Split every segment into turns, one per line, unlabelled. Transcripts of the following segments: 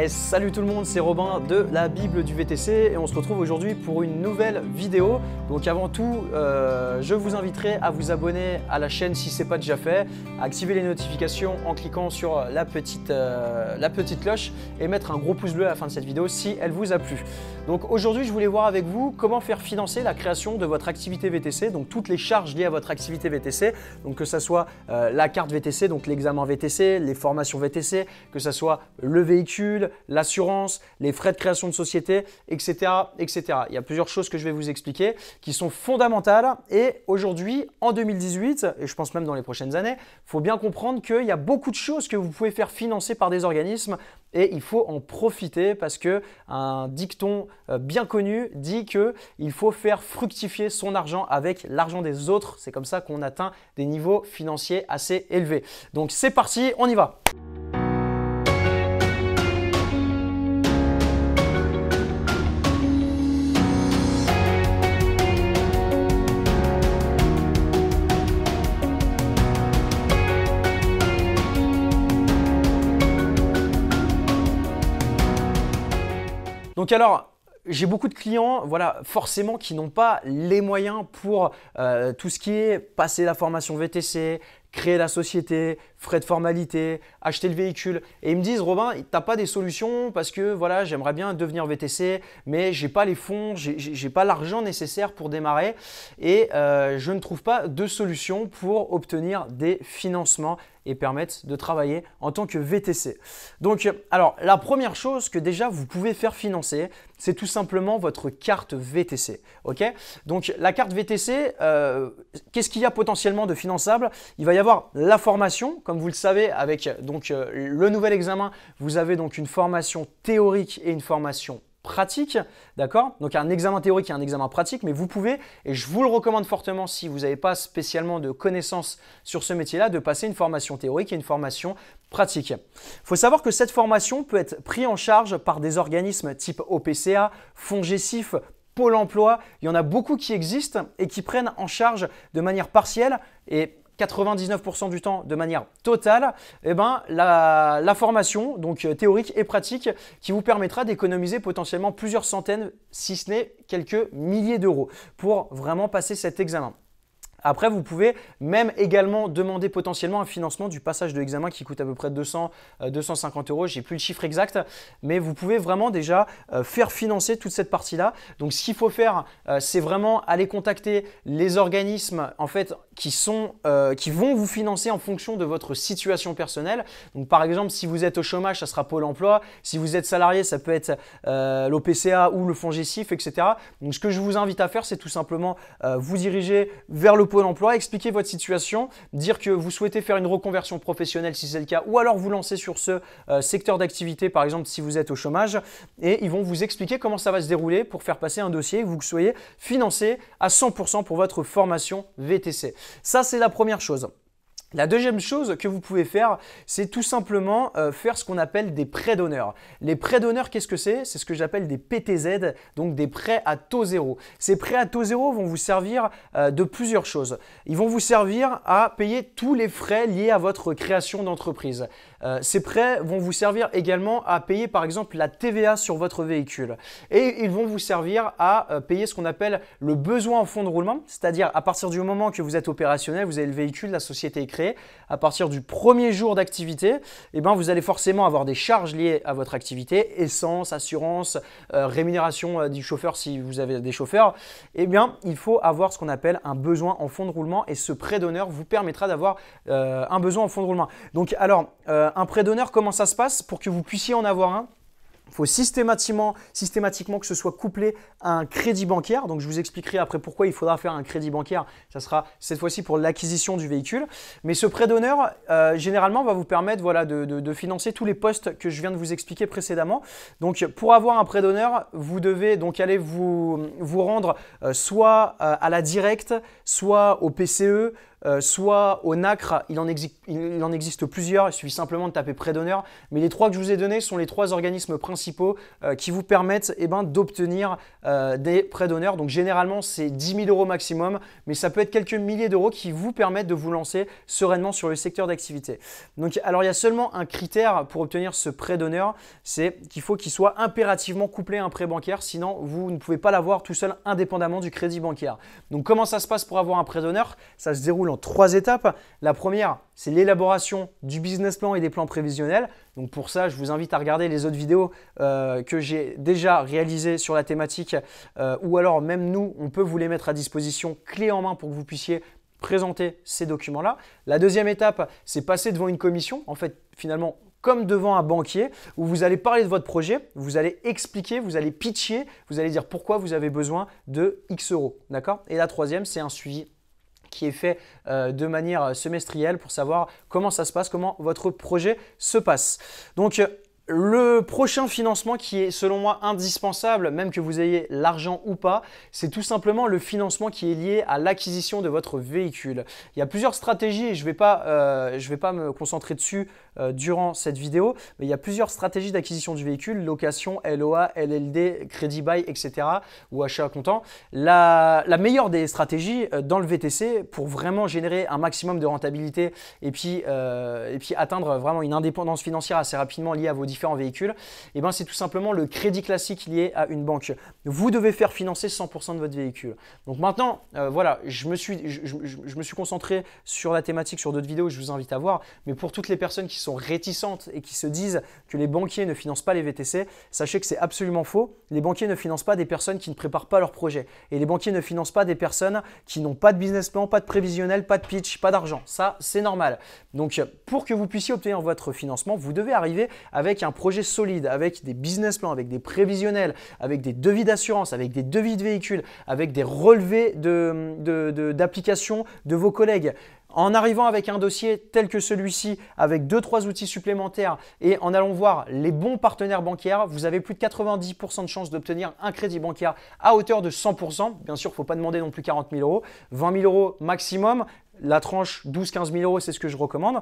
Eh, salut tout le monde, c'est Robin de la Bible du VTC et on se retrouve aujourd'hui pour une nouvelle vidéo. Donc avant tout, euh, je vous inviterai à vous abonner à la chaîne si ce n'est pas déjà fait, à activer les notifications en cliquant sur la petite, euh, la petite cloche et mettre un gros pouce bleu à la fin de cette vidéo si elle vous a plu. Donc aujourd'hui, je voulais voir avec vous comment faire financer la création de votre activité VTC, donc toutes les charges liées à votre activité VTC, donc que ce soit euh, la carte VTC, donc l'examen VTC, les formations VTC, que ce soit le véhicule, l'assurance, les frais de création de société, etc., etc. Il y a plusieurs choses que je vais vous expliquer qui sont fondamentales. Et aujourd'hui, en 2018, et je pense même dans les prochaines années, il faut bien comprendre qu'il y a beaucoup de choses que vous pouvez faire financer par des organismes et il faut en profiter parce que un dicton euh, bien connu dit que il faut faire fructifier son argent avec l'argent des autres. C'est comme ça qu'on atteint des niveaux financiers assez élevés. Donc c'est parti, on y va. alors, j'ai beaucoup de clients, voilà, forcément, qui n'ont pas les moyens pour euh, tout ce qui est passer la formation VTC, créer la société, frais de formalité, acheter le véhicule. Et ils me disent, Robin, t'as pas des solutions parce que voilà, j'aimerais bien devenir VTC, mais j'ai pas les fonds, n'ai pas l'argent nécessaire pour démarrer et euh, je ne trouve pas de solution pour obtenir des financements et permettent de travailler en tant que VTC. Donc, alors, la première chose que déjà vous pouvez faire financer, c'est tout simplement votre carte VTC. Ok Donc, la carte VTC, euh, qu'est-ce qu'il y a potentiellement de finançable Il va y avoir la formation, comme vous le savez, avec donc euh, le nouvel examen, vous avez donc une formation théorique et une formation pratique, d'accord Donc un examen théorique et un examen pratique, mais vous pouvez, et je vous le recommande fortement si vous n'avez pas spécialement de connaissances sur ce métier-là, de passer une formation théorique et une formation pratique. Il faut savoir que cette formation peut être prise en charge par des organismes type OPCA, gessif, Pôle emploi, il y en a beaucoup qui existent et qui prennent en charge de manière partielle et 99% du temps de manière totale, eh ben, la, la, formation, donc euh, théorique et pratique, qui vous permettra d'économiser potentiellement plusieurs centaines, si ce n'est quelques milliers d'euros, pour vraiment passer cet examen. Après, vous pouvez même également demander potentiellement un financement du passage de l'examen qui coûte à peu près 200, 250 euh, euros. J'ai plus le chiffre exact, mais vous pouvez vraiment déjà euh, faire financer toute cette partie-là. Donc, ce qu'il faut faire, euh, c'est vraiment aller contacter les organismes en fait qui sont, qui vont vous financer en fonction de votre situation personnelle. Donc, par exemple, si vous êtes au chômage, ça sera Pôle Emploi. Si vous êtes salarié, ça peut être l'OPCA ou le Fonds Gessif, etc. Donc, ce que je vous invite à faire, c'est tout simplement vous diriger vers le Pôle emploi, expliquer votre situation, dire que vous souhaitez faire une reconversion professionnelle si c'est le cas, ou alors vous lancer sur ce euh, secteur d'activité, par exemple si vous êtes au chômage, et ils vont vous expliquer comment ça va se dérouler pour faire passer un dossier et que vous soyez financé à 100% pour votre formation VTC. Ça, c'est la première chose. La deuxième chose que vous pouvez faire, c'est tout simplement euh, faire ce qu'on appelle des prêts d'honneur. Les prêts d'honneur, qu'est-ce que c'est C'est ce que j'appelle des PTZ, donc des prêts à taux zéro. Ces prêts à taux zéro vont vous servir euh, de plusieurs choses. Ils vont vous servir à payer tous les frais liés à votre création d'entreprise. Euh, ces prêts vont vous servir également à payer par exemple la TVA sur votre véhicule et ils vont vous servir à euh, payer ce qu'on appelle le besoin en fonds de roulement, c'est-à-dire à partir du moment que vous êtes opérationnel, vous avez le véhicule, la société est créée, à partir du premier jour d'activité, eh ben, vous allez forcément avoir des charges liées à votre activité, essence, assurance, euh, rémunération du chauffeur si vous avez des chauffeurs, eh bien il faut avoir ce qu'on appelle un besoin en fonds de roulement et ce prêt d'honneur vous permettra d'avoir un besoin en fonds de roulement. Donc alors, euh, un prêt d'honneur, comment ça se passe Pour que vous puissiez en avoir un, il faut systématiquement, systématiquement que ce soit couplé à un crédit bancaire. Donc je vous expliquerai après pourquoi il faudra faire un crédit bancaire. Ça sera cette fois-ci pour l'acquisition du véhicule. Mais ce prêt d'honneur, euh, généralement, va vous permettre voilà, de, financer tous les postes que je viens de vous expliquer précédemment. Donc pour avoir un prêt d'honneur, vous devez donc aller vous, rendre euh, soit à la directe, soit au PCE, euh, soit au nacre, il en, existe plusieurs, il suffit simplement de taper prêt d'honneur, mais les trois que je vous ai donnés sont les trois organismes principaux euh, qui vous permettent eh ben, d'obtenir euh, des prêts d'honneur, Donc généralement c'est 10 000 euros maximum, mais ça peut être quelques milliers d'euros qui vous permettent de vous lancer sereinement sur le secteur d'activité. Donc alors il y a seulement un critère pour obtenir ce prêt d'honneur, c'est qu'il faut qu'il soit impérativement couplé à un prêt bancaire, sinon vous ne pouvez pas l'avoir tout seul indépendamment du crédit bancaire. Donc comment ça se passe pour avoir un prêt d'honneur Ça se déroule en trois étapes. La première, c'est l'élaboration du business plan et des plans prévisionnels. Donc pour ça, je vous invite à regarder les autres vidéos euh, que j'ai déjà réalisées sur la thématique, euh, ou alors même nous, on peut vous les mettre à disposition clé en main pour que vous puissiez présenter ces documents-là. La deuxième étape, c'est passer devant une commission. En fait, finalement, comme devant un banquier, où vous allez parler de votre projet, vous allez expliquer, vous allez pitcher, vous allez dire pourquoi vous avez besoin de X euros. D'accord Et la troisième, c'est un suivi qui est fait euh, de manière semestrielle pour savoir comment ça se passe, comment votre projet se passe. Donc euh, le prochain financement qui est selon moi indispensable, même que vous ayez l'argent ou pas, c'est tout simplement le financement qui est lié à l'acquisition de votre véhicule. Il y a plusieurs stratégies et je ne euh, vais pas me concentrer dessus euh, durant cette vidéo, il y a plusieurs stratégies d'acquisition du véhicule, location, LOA, LLD, crédit buy, etc. ou achat comptant. La, la meilleure des stratégies euh, dans le VTC pour vraiment générer un maximum de rentabilité et puis, euh, et puis atteindre vraiment une indépendance financière assez rapidement liée à vos différents véhicules, et eh ben c'est tout simplement le crédit classique lié à une banque. Vous devez faire financer 100% de votre véhicule. Donc maintenant, voilà, je me, suis, je, je me suis concentré sur la thématique sur d'autres vidéos, je vous invite à voir, mais pour toutes les personnes qui sont sont réticentes et qui se disent que les banquiers ne financent pas les VTC, sachez que c'est absolument faux. Les banquiers ne financent pas des personnes qui ne préparent pas leur projet. Et les banquiers ne financent pas des personnes qui n'ont pas de business plan, pas de prévisionnel, pas de pitch, pas d'argent. Ça, c'est normal. Donc, pour que vous puissiez obtenir votre financement, vous devez arriver avec un projet solide, avec des business plans, avec des prévisionnels, avec des devis d'assurance, avec des devis de véhicules, avec des relevés d'applications de vos collègues. En arrivant avec un dossier tel que celui-ci, avec 2-3 outils supplémentaires et en allant voir les bons partenaires bancaires, vous avez plus de 90% de chances d'obtenir un crédit bancaire à hauteur de 100%. Bien sûr, il ne faut pas demander non plus 40 000 euros, 20 000 euros maximum. La tranche 12-15 000 euros, c'est ce que je recommande.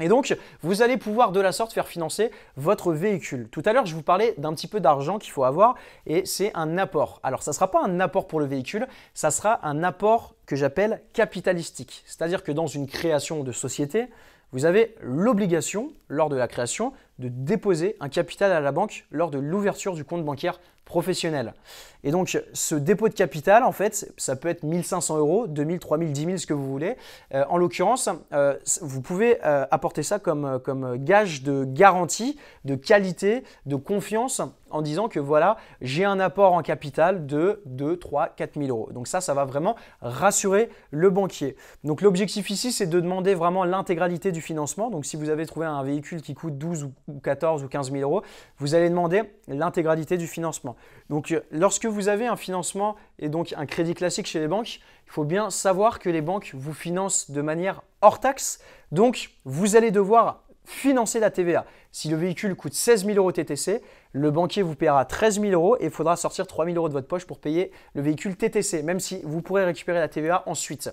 Et donc, vous allez pouvoir de la sorte faire financer votre véhicule. Tout à l'heure, je vous parlais d'un petit peu d'argent qu'il faut avoir et c'est un apport. Alors, ça ne sera pas un apport pour le véhicule, ça sera un apport que j'appelle capitalistique. C'est-à-dire que dans une création de société, vous avez l'obligation, lors de la création, de déposer un capital à la banque lors de l'ouverture du compte bancaire professionnel. Et donc, ce dépôt de capital, en fait, ça peut être 1500 euros, 2000, 3000, 10 000, ce que vous voulez. Euh, en l'occurrence, euh, vous pouvez euh, apporter ça comme gage de garantie, de qualité, de confiance en disant que voilà, j'ai un apport en capital de 2, 3, 4 000 euros. Donc ça, ça va vraiment rassurer le banquier. Donc l'objectif ici, c'est de demander vraiment l'intégralité du financement. Donc si vous avez trouvé un véhicule qui coûte 12 ou 14 ou 15 000 euros, vous allez demander l'intégralité du financement. Donc euh, lorsque vous avez un financement et donc un crédit classique chez les banques, il faut bien savoir que les banques vous financent de manière hors taxe. Donc vous allez devoir financer la TVA. Si le véhicule coûte 16 000 euros TTC, le banquier vous paiera 13 000 euros et il faudra sortir 3 000 euros de votre poche pour payer le véhicule TTC, même si vous pourrez récupérer la TVA ensuite.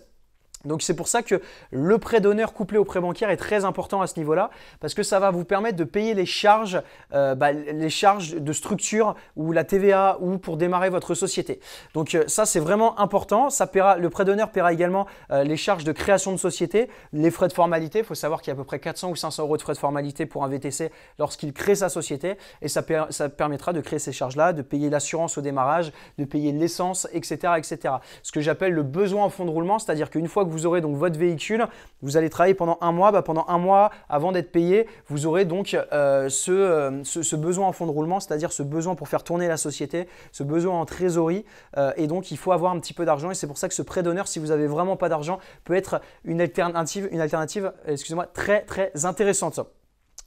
Donc c'est pour ça que le prêt d'honneur couplé au prêt bancaire est très important à ce niveau-là, parce que ça va vous permettre de payer les charges, euh, bah, les charges de structure ou la TVA ou pour démarrer votre société. Donc euh, ça c'est vraiment important. le prêt d'honneur paiera également euh, les charges de création de société, les frais de formalité. Il faut savoir qu'il y a à peu près 400 ou 500 euros de frais de formalité pour un VTC lorsqu'il crée sa société, et ça, permettra de créer ces charges-là, de payer l'assurance au démarrage, de payer l'essence, etc., etc. Ce que j'appelle le besoin en fonds de roulement, c'est-à-dire qu'une fois que vous vous aurez donc votre véhicule, vous allez travailler pendant un mois, bah, pendant un mois avant d'être payé, vous aurez donc euh, euh, ce, besoin en fonds de roulement, c'est-à-dire ce besoin pour faire tourner la société, ce besoin en trésorerie, euh, et donc il faut avoir un petit peu d'argent, et c'est pour ça que ce prêt d'honneur, si vous n'avez vraiment pas d'argent, peut être une alternative, une alternative excusez-moi, très très intéressante.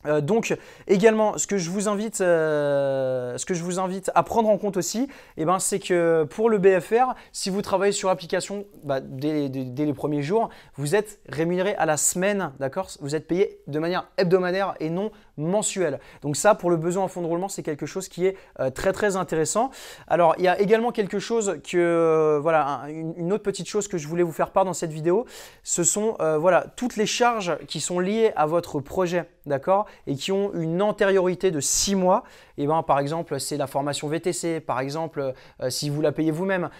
Euh, donc également, ce que je vous invite, euh, ce que je vous invite à prendre en compte aussi, eh ben, c'est que pour le BFR, si vous travaillez sur application bah, dès, dès, les premiers jours, vous êtes rémunéré à la semaine, d'accord Vous êtes payé de manière hebdomadaire et non mensuel. Donc ça, pour le besoin en fonds de roulement, c'est quelque chose qui est euh, très très intéressant. Alors il y a également quelque chose que, euh, voilà, une autre petite chose que je voulais vous faire part dans cette vidéo, ce sont, euh, voilà, toutes les charges qui sont liées à votre projet, d'accord, et qui ont une antériorité de 6 mois. Et eh ben, par exemple, c'est la formation VTC, par exemple, si vous la payez vous-même,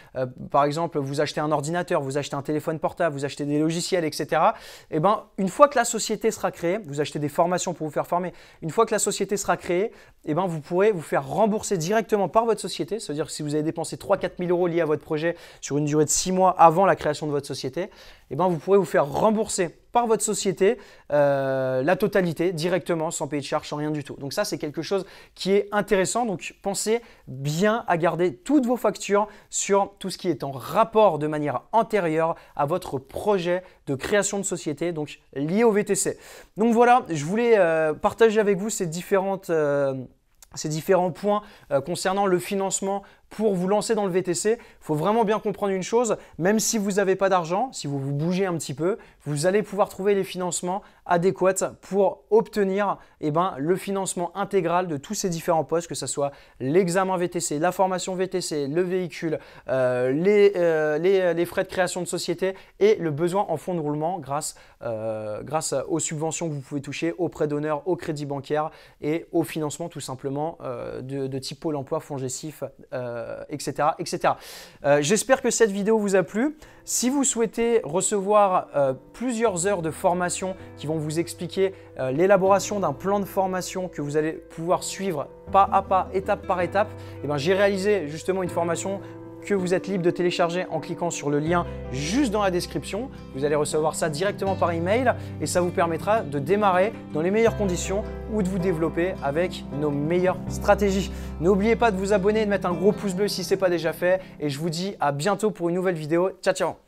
par exemple, vous achetez un ordinateur, vous achetez un téléphone portable, vous achetez des logiciels, etc. Et eh ben, une fois que la société sera créée, vous achetez des formations pour vous faire former, une fois que la société sera créée, eh ben, vous pourrez vous faire rembourser directement par votre société. C'est-à-dire que si vous avez dépensé 3-4 000 euros liés à votre projet sur une durée de 6 mois avant la création de votre société, eh ben, vous pourrez vous faire rembourser par votre société euh, la totalité directement, sans payer de charges, sans rien du tout. Donc ça, c'est quelque chose qui est intéressant. Donc pensez bien à garder toutes vos factures sur tout ce qui est en rapport de manière antérieure à votre projet de création de société, donc lié au VTC. Donc voilà, je voulais euh, partager avec vous ces euh, ces différents points concernant le financement pour vous lancer dans le VTC, il faut vraiment bien comprendre une chose, même si vous n'avez pas d'argent, si vous vous bougez un petit peu, vous allez pouvoir trouver les financements adéquats pour obtenir eh ben, le financement intégral de tous ces différents postes, que ce soit l'examen VTC, la formation VTC, le véhicule, euh, les, euh, euh, les, frais de création de société et le besoin en fonds de roulement grâce, grâce aux subventions que vous pouvez toucher, aux prêts d'honneur, aux crédits bancaires et aux financements tout simplement de, type Pôle emploi, fonds etc. Euh, etc. Euh, j'espère que cette vidéo vous a plu. Si vous souhaitez recevoir euh, plusieurs heures de formation qui vont vous expliquer l'élaboration d'un plan de formation que vous allez pouvoir suivre pas à pas, étape par étape, et eh ben, j'ai réalisé justement une formation que vous êtes libre de télécharger en cliquant sur le lien juste dans la description. Vous allez recevoir ça directement par email et ça vous permettra de démarrer dans les meilleures conditions ou de vous développer avec nos meilleures stratégies. N'oubliez pas de vous abonner et de mettre un gros pouce bleu si ce n'est pas déjà fait et je vous dis à bientôt pour une nouvelle vidéo. Ciao ciao